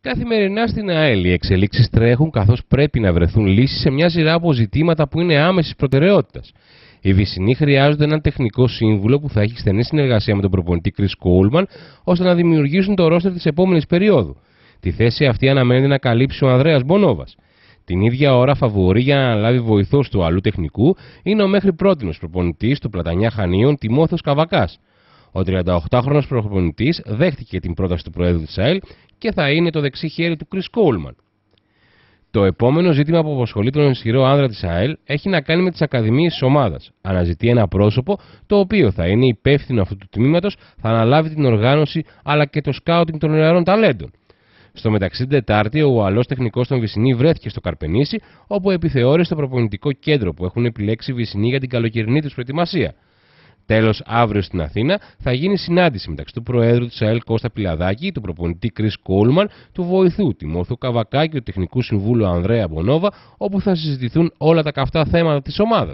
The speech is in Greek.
Καθημερινά στην ΑΕΛ οι εξελίξεις τρέχουν καθώς πρέπει να βρεθούν λύσεις σε μια σειρά από ζητήματα που είναι άμεσης προτεραιότητας. Οι Βυσσινοί χρειάζονται έναν τεχνικό σύμβουλο που θα έχει στενή συνεργασία με τον προπονητή Κρι Κόλμαν ώστε να δημιουργήσουν το ρόστερ της επόμενης περίοδου. Τη θέση αυτή αναμένεται να καλύψει ο Ανδρέας Μπονόβας. Την ίδια ώρα φαβορεί για να αναλάβει βοηθός του αλλού τεχνικού είναι ο μέχρι πρότινος προπονητής του Πλατανιά Χανίων Τιμόθο Καβακάς. Ο 38χρονο προπονητής δέχτηκε την πρόταση του Προέδρου της ΑΕΛ και θα είναι το δεξί χέρι του Chris Coleman. Το επόμενο ζήτημα που αποσχολεί τον ισχυρό άνδρα της ΑΕΛ έχει να κάνει με τις ακαδημίες της ομάδας, Αναζητεί ένα πρόσωπο το οποίο θα είναι υπεύθυνο αυτού του τμήματος θα αναλάβει την οργάνωση αλλά και το σκάουτινγκ των νεαρών ταλέντων. Στο μεταξύ την Τετάρτη, ο Ουαλός τεχνικός των Βυσινή βρέθηκε στο Καρπενήσι, όπου επιθεώρησε το προπονητικό κέντρο που έχουν επιλέξει οι για την καλοκαιρινή τους προετοιμασία. Τέλος, αύριο στην Αθήνα θα γίνει συνάντηση μεταξύ του Προέδρου της ΑΕΛ Κώστα Πιλαδάκη, του προπονητή Κρι Κόλμαν, του βοηθού Τιμόθου Καβακάκη και του τεχνικού συμβούλου Ανδρέα Μπονόβα, όπου θα συζητηθούν όλα τα καυτά θέματα της ομάδας.